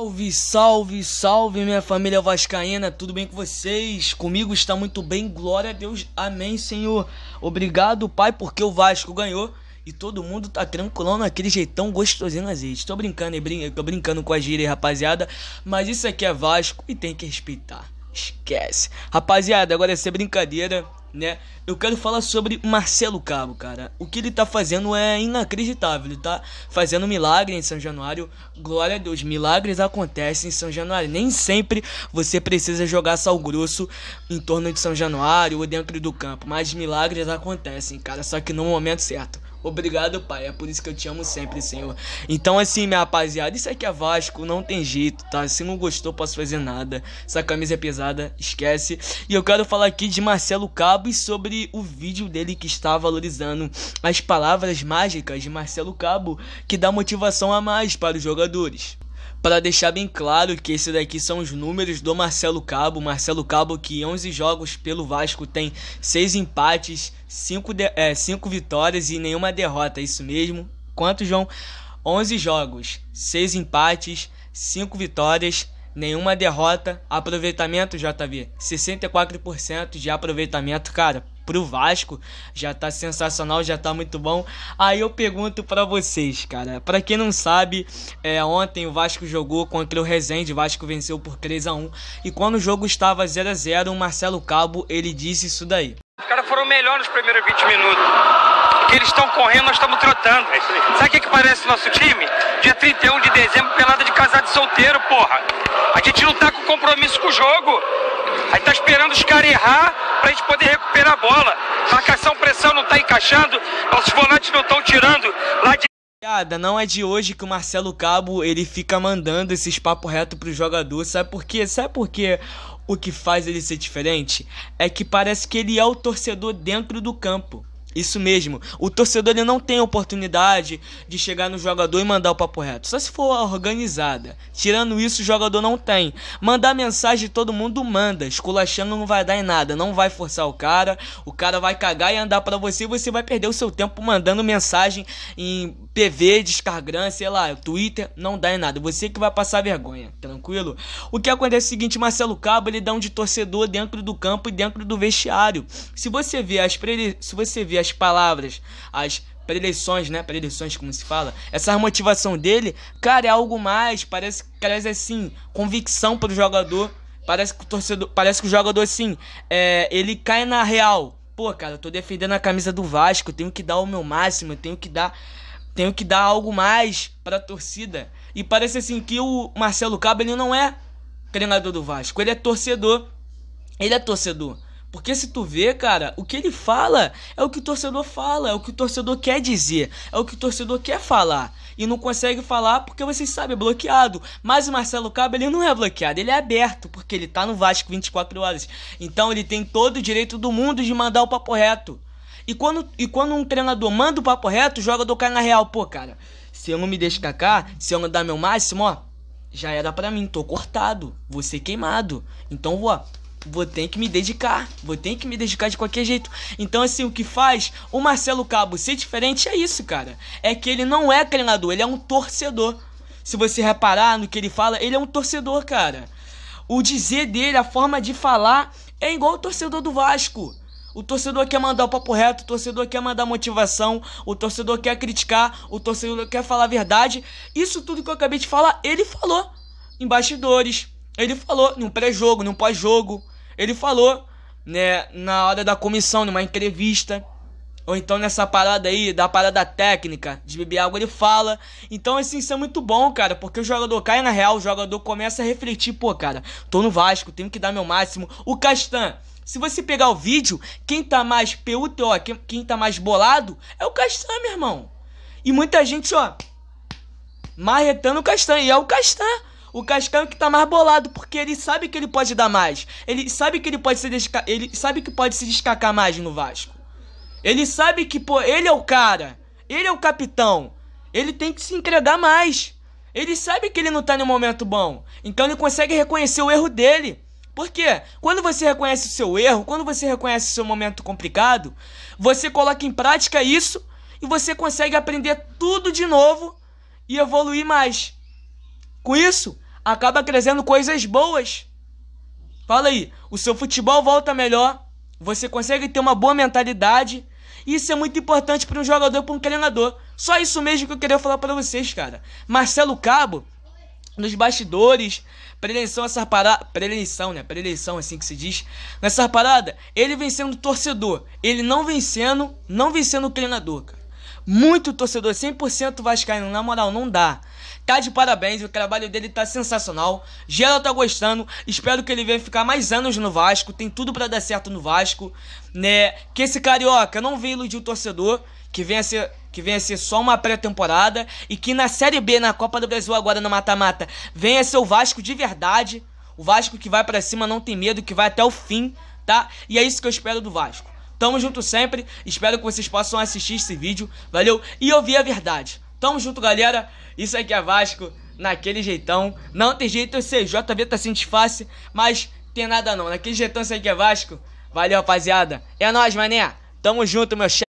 Salve, salve, salve minha família vascaína, tudo bem com vocês? Comigo está muito bem, glória a Deus, amém, Senhor. Obrigado, Pai, porque o Vasco ganhou e todo mundo tá tranquilão naquele jeitão gostosinho azeite. Tô brincando, tô brincando com a gíria, rapaziada, mas isso aqui é Vasco e tem que respeitar. Esquece. Rapaziada, agora é ser brincadeira né? Eu quero falar sobre Marcelo Cabo, cara. O que ele tá fazendo é inacreditável. Ele tá fazendo milagre em São Januário. Glória a Deus, milagres acontecem em São Januário. Nem sempre você precisa jogar sal grosso em torno de São Januário ou dentro do campo, mas milagres acontecem, cara, só que no momento certo. Obrigado, Pai. É por isso que eu te amo sempre, Senhor. Então, assim, minha rapaziada, isso aqui é Vasco, não tem jeito, tá? Se não gostou, posso fazer nada. Essa camisa é pesada, esquece. E eu quero falar aqui de Marcelo Cabo e sobre o vídeo dele que está valorizando as palavras mágicas de Marcelo Cabo, que dá motivação a mais para os jogadores para deixar bem claro que esses daqui são os números do Marcelo Cabo. Marcelo Cabo que 11 jogos pelo Vasco tem 6 empates, 5, de, é, 5 vitórias e nenhuma derrota. Isso mesmo. Quanto, João? 11 jogos, 6 empates, 5 vitórias, nenhuma derrota. Aproveitamento, JV, 64% de aproveitamento, cara pro Vasco, já tá sensacional, já tá muito bom. Aí eu pergunto para vocês, cara, para quem não sabe, é, ontem o Vasco jogou contra o Resende, o Vasco venceu por 3 a 1 e quando o jogo estava 0 a 0 o Marcelo Cabo, ele disse isso daí. Os caras foram melhor nos primeiros 20 minutos. Porque eles estão correndo, nós estamos trotando. É sabe o que, é que parece nosso time? Dia 31 de dezembro, pelada de casado solteiro, porra. A gente não tá com compromisso com o jogo. Aí tá esperando os caras errar bola, marcação, pressão não está encaixando, nossos volantes não estão tirando lá de não é de hoje que o Marcelo Cabo ele fica mandando esses papo reto pro jogador, sabe por quê? Sabe por quê? O que faz ele ser diferente é que parece que ele é o torcedor dentro do campo. Isso mesmo. O torcedor ele não tem oportunidade de chegar no jogador e mandar o papo reto. Só se for organizada. Tirando isso, o jogador não tem. Mandar mensagem todo mundo manda. Esculachando não vai dar em nada. Não vai forçar o cara. O cara vai cagar e andar para você e você vai perder o seu tempo mandando mensagem em PV, Descargram, sei lá, Twitter. Não dá em nada. Você que vai passar vergonha. Tranquilo? O que acontece é o seguinte: Marcelo Cabo ele dá um de torcedor dentro do campo e dentro do vestiário. Se você vê as pre... se você vê as palavras, as predileções, né? Predileções, como se fala. Essa motivação dele, cara, é algo mais. Parece, parece assim, convicção pro jogador. Parece que o torcedor, parece que o jogador assim, é, ele cai na real. Pô, cara, eu tô defendendo a camisa do Vasco, tenho que dar o meu máximo, tenho que dar, tenho que dar algo mais para a torcida. E parece assim que o Marcelo Cabo ele não é treinador do Vasco, ele é torcedor. Ele é torcedor. Porque se tu vê, cara, o que ele fala é o que o torcedor fala, é o que o torcedor quer dizer, é o que o torcedor quer falar. E não consegue falar porque vocês sabem, é bloqueado. Mas o Marcelo Cabo, ele não é bloqueado, ele é aberto, porque ele tá no Vasco 24 horas. Então ele tem todo o direito do mundo de mandar o papo reto. E quando, e quando um treinador manda o papo reto, joga do cara na real. Pô, cara, se eu não me destacar, se eu não dar meu máximo, ó, já era pra mim, tô cortado, vou ser queimado. Então, ó, vou ter que me dedicar, vou ter que me dedicar de qualquer jeito. Então, assim, o que faz o Marcelo Cabo ser diferente é isso, cara. É que ele não é treinador, ele é um torcedor. Se você reparar no que ele fala, ele é um torcedor, cara. O dizer dele, a forma de falar, é igual o torcedor do Vasco. O torcedor quer mandar o papo reto, o torcedor quer mandar motivação, o torcedor quer criticar, o torcedor quer falar a verdade. Isso tudo que eu acabei de falar, ele falou. Em bastidores, ele falou num pré-jogo, num pós-jogo ele falou, né, na hora da comissão, numa entrevista, ou então nessa parada aí, da parada técnica de beber água, ele fala. Então, assim, isso é muito bom, cara, porque o jogador cai na real, o jogador começa a refletir, pô, cara, tô no Vasco, tenho que dar meu máximo. O Castan, se você pegar o vídeo, quem tá mais PUTO, quem, quem tá mais bolado, é o Castan, meu irmão. E muita gente, ó, marretando o Castan, e é o Castan. O Cascão é que tá mais bolado, porque ele sabe que ele pode dar mais. Ele sabe que ele pode se desca... ele sabe que pode se destacar mais no Vasco. Ele sabe que, pô, ele é o cara. Ele é o capitão. Ele tem que se entregar mais. Ele sabe que ele não tá num momento bom. Então ele consegue reconhecer o erro dele. Porque quando você reconhece o seu erro, quando você reconhece o seu momento complicado, você coloca em prática isso e você consegue aprender tudo de novo e evoluir mais. Com isso, acaba crescendo coisas boas. Fala aí, o seu futebol volta melhor, você consegue ter uma boa mentalidade. Isso é muito importante para um jogador para um treinador. Só isso mesmo que eu queria falar para vocês, cara. Marcelo Cabo, nos bastidores, preleição essa parada, preleição, né? Preleição assim que se diz. Nessa parada, ele vencendo o torcedor, ele não vencendo, não vencendo o treinador, cara muito torcedor 100% vascaíno, na moral, não dá. Tá de parabéns, o trabalho dele tá sensacional. Geral tá gostando, espero que ele venha ficar mais anos no Vasco, tem tudo para dar certo no Vasco, né? Que esse carioca não venha iludir o torcedor, que venha ser que venha ser só uma pré-temporada e que na Série B, na Copa do Brasil agora no mata-mata, venha ser o Vasco de verdade. O Vasco que vai para cima não tem medo, que vai até o fim, tá? E é isso que eu espero do Vasco. Tamo junto sempre. Espero que vocês possam assistir esse vídeo. Valeu? E ouvir a verdade. Tamo junto, galera. Isso aqui é Vasco, naquele jeitão. Não tem jeito, eu sei, JV tá sem disfarce, mas tem nada não. Naquele jeitão, isso aqui é Vasco. Valeu, rapaziada. É nóis, mané. Tamo junto, meu chefe.